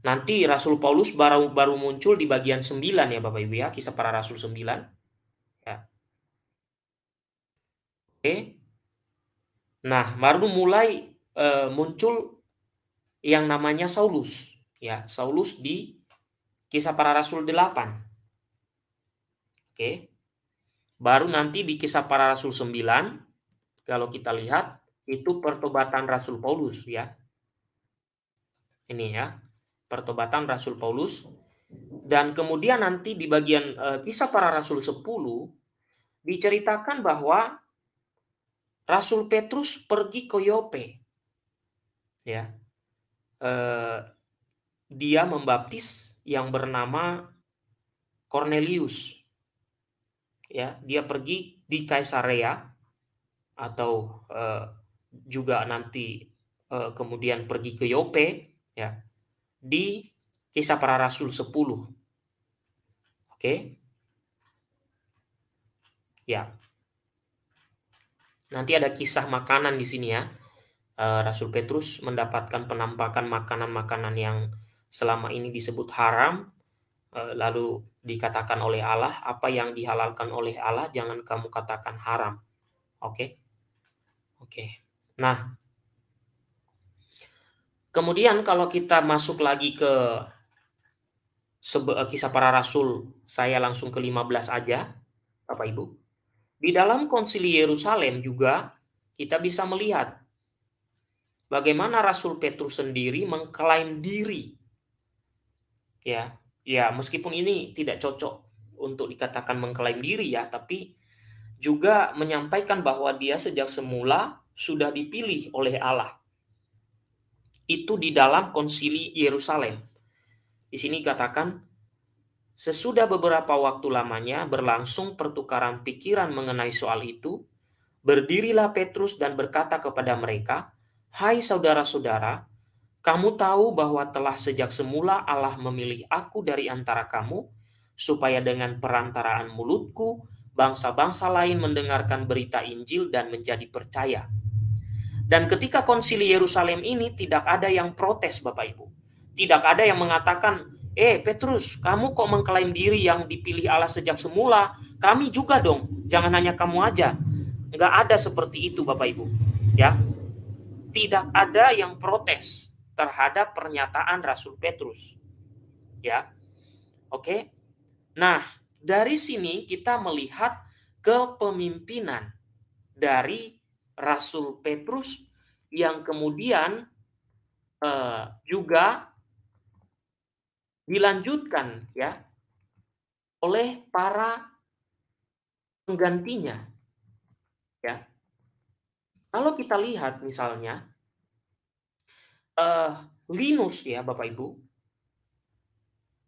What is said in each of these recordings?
Nanti Rasul Paulus baru baru muncul di bagian 9 ya Bapak Ibu ya, kisah para rasul 9. Ya. Oke. Nah, baru mulai e, muncul yang namanya Saulus ya, Saulus di kisah para rasul 8. Oke. Baru nanti di kisah para rasul 9 kalau kita lihat itu pertobatan Rasul Paulus ya. Ini ya pertobatan Rasul Paulus dan kemudian nanti di bagian e, kisah para rasul 10 diceritakan bahwa Rasul Petrus pergi ke Yope. Ya. E, dia membaptis yang bernama Cornelius. Ya, dia pergi di Kaisarea atau eh, juga nanti kemudian pergi ke Yope, ya di Kisah Para Rasul 10. Oke. Okay? Ya. Nanti ada kisah makanan di sini ya. Eh, rasul Petrus mendapatkan penampakan makanan-makanan yang selama ini disebut haram, eh, lalu dikatakan oleh Allah, apa yang dihalalkan oleh Allah jangan kamu katakan haram. Oke, okay? oke. Okay. Nah, Kemudian kalau kita masuk lagi ke kisah para rasul, saya langsung ke 15 aja, Bapak Ibu. Di dalam konsili Yerusalem juga kita bisa melihat bagaimana Rasul Petrus sendiri mengklaim diri. Ya, ya meskipun ini tidak cocok untuk dikatakan mengklaim diri ya, tapi juga menyampaikan bahwa dia sejak semula sudah dipilih oleh Allah itu di dalam konsili Yerusalem. Di sini katakan, sesudah beberapa waktu lamanya berlangsung pertukaran pikiran mengenai soal itu, berdirilah Petrus dan berkata kepada mereka, Hai saudara-saudara, kamu tahu bahwa telah sejak semula Allah memilih aku dari antara kamu, supaya dengan perantaraan mulutku, bangsa-bangsa lain mendengarkan berita Injil dan menjadi percaya.' Dan ketika konsili Yerusalem ini tidak ada yang protes Bapak Ibu. Tidak ada yang mengatakan, eh Petrus kamu kok mengklaim diri yang dipilih Allah sejak semula, kami juga dong, jangan hanya kamu aja. Enggak ada seperti itu Bapak Ibu. Ya, tidak ada yang protes terhadap pernyataan Rasul Petrus. Ya, oke. Nah, dari sini kita melihat kepemimpinan dari Rasul Petrus yang kemudian uh, juga dilanjutkan ya oleh para penggantinya ya kalau kita lihat misalnya uh, Linus ya Bapak Ibu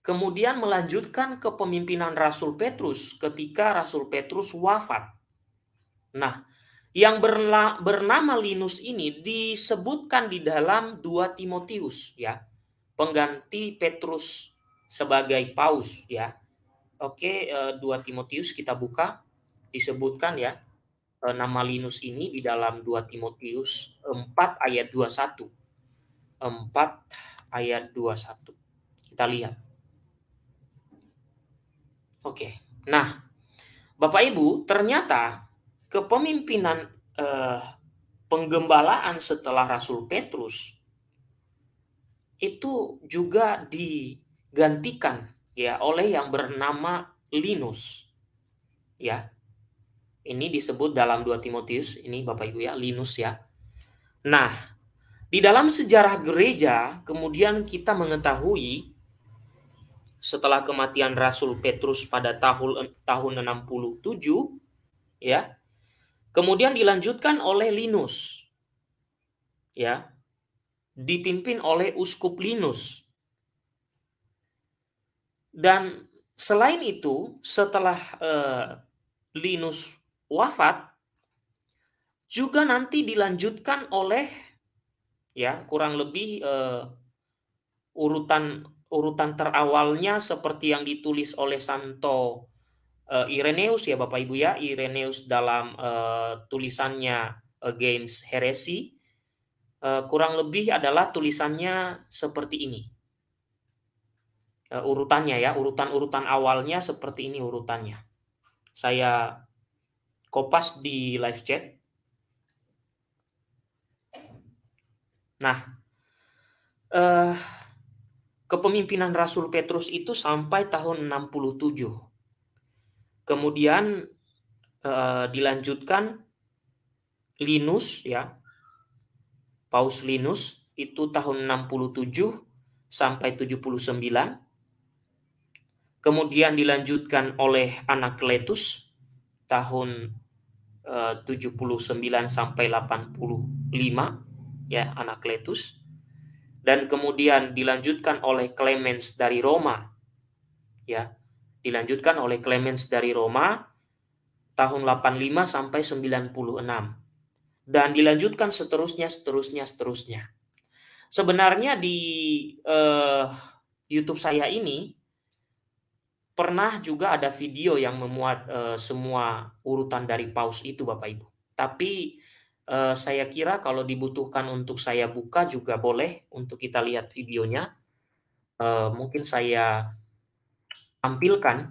kemudian melanjutkan kepemimpinan Rasul Petrus ketika Rasul Petrus wafat nah yang berla, bernama Linus ini disebutkan di dalam 2 Timotius ya pengganti Petrus sebagai paus ya oke 2 eh, Timotius kita buka disebutkan ya eh, nama Linus ini di dalam 2 Timotius 4 ayat 21 4 ayat 21 kita lihat oke nah Bapak Ibu ternyata kepemimpinan eh, penggembalaan setelah Rasul Petrus itu juga digantikan ya oleh yang bernama Linus ya ini disebut dalam 2 Timotius ini Bapak Ibu ya Linus ya nah di dalam sejarah gereja kemudian kita mengetahui setelah kematian Rasul Petrus pada tahun tahun 67 ya Kemudian dilanjutkan oleh Linus. Ya. Dipimpin oleh uskup Linus. Dan selain itu, setelah eh, Linus wafat juga nanti dilanjutkan oleh ya kurang lebih eh, urutan urutan terawalnya seperti yang ditulis oleh Santo uh, eh, Ireneus ya Bapak Ibu ya Ireneus dalam uh, tulisannya Against Heresy uh, kurang lebih adalah tulisannya seperti ini uh, urutannya ya urutan-urutan awalnya seperti ini urutannya saya kopas di live chat nah uh, kepemimpinan Rasul Petrus itu sampai tahun 67 Kemudian eh, dilanjutkan Linus ya. Paus Linus itu tahun 67 sampai 79. Kemudian dilanjutkan oleh Anakletus tahun eh, 79 sampai 85 ya Anakletus dan kemudian dilanjutkan oleh Clemens dari Roma ya Dilanjutkan oleh Clemens dari Roma tahun 85 sampai 96 dan dilanjutkan seterusnya seterusnya seterusnya. Sebenarnya di uh, YouTube saya ini pernah juga ada video yang memuat uh, semua urutan dari paus itu Bapak Ibu. Tapi uh, saya kira kalau dibutuhkan untuk saya buka juga boleh untuk kita lihat videonya. Uh, mungkin saya tampilkan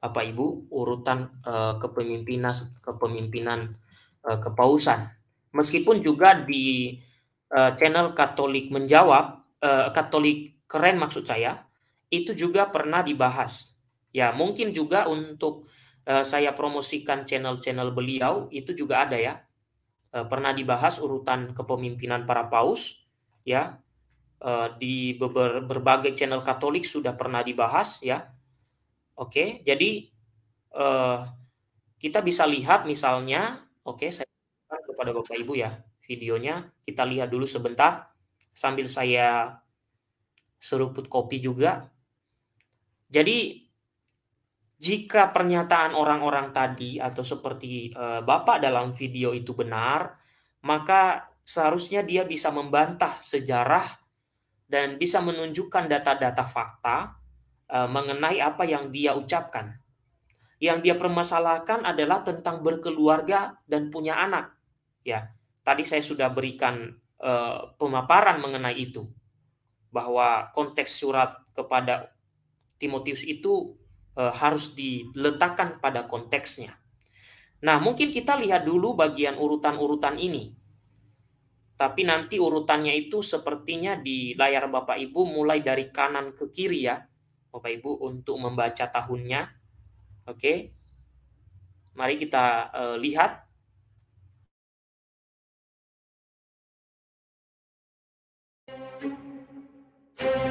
Bapak Ibu urutan uh, kepemimpinan kepemimpinan uh, kepausan. Meskipun juga di uh, channel Katolik menjawab uh, Katolik keren maksud saya itu juga pernah dibahas. Ya, mungkin juga untuk uh, saya promosikan channel-channel beliau itu juga ada ya. Uh, pernah dibahas urutan kepemimpinan para paus ya. di berbagai channel Katolik sudah pernah dibahas ya Oke, jadi uh, kita bisa lihat misalnya, oke, saya kepada Bapak Ibu ya videonya. Kita lihat dulu sebentar sambil saya seruput kopi juga. Jadi jika pernyataan orang-orang tadi atau seperti uh, Bapak dalam video itu benar, maka seharusnya dia bisa membantah sejarah dan bisa menunjukkan data-data fakta Eh, mengenai apa yang dia ucapkan. Yang dia permasalahkan adalah tentang berkeluarga dan punya anak. Ya, tadi saya sudah berikan uh, pemaparan mengenai itu bahwa konteks surat kepada Timotius itu uh, harus diletakkan pada konteksnya. Nah, mungkin kita lihat dulu bagian urutan-urutan ini. Tapi nanti urutannya itu sepertinya di layar Bapak Ibu mulai dari kanan ke kiri ya. Bapak Ibu untuk membaca tahunnya. Oke. Mari kita uh, lihat Thank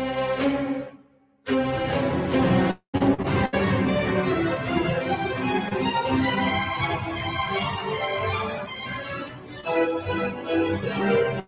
you.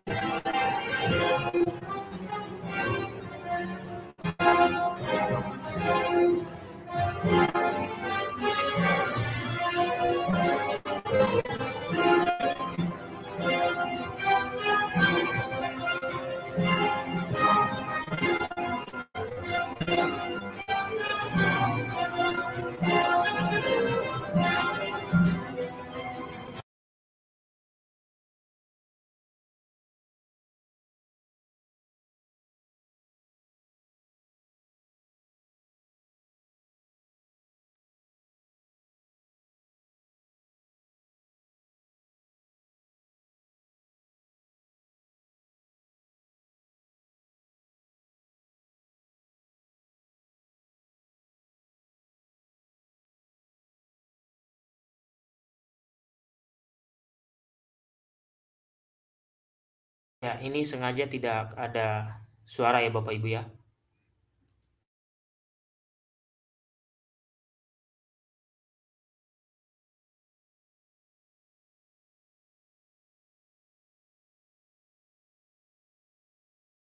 Ya, ini sengaja tidak ada suara ya Bapak Ibu ya.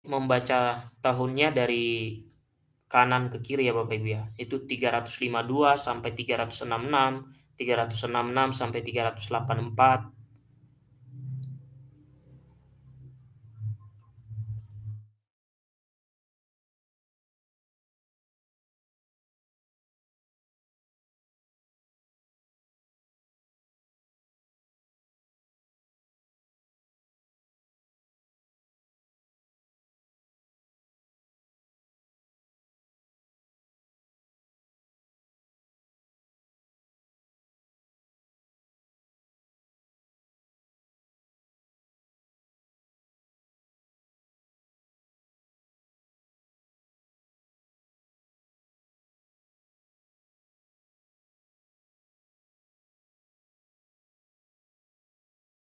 Membaca tahunnya dari kanan ke kiri ya Bapak Ibu ya. Itu 352 sampai 366, 366 sampai 384,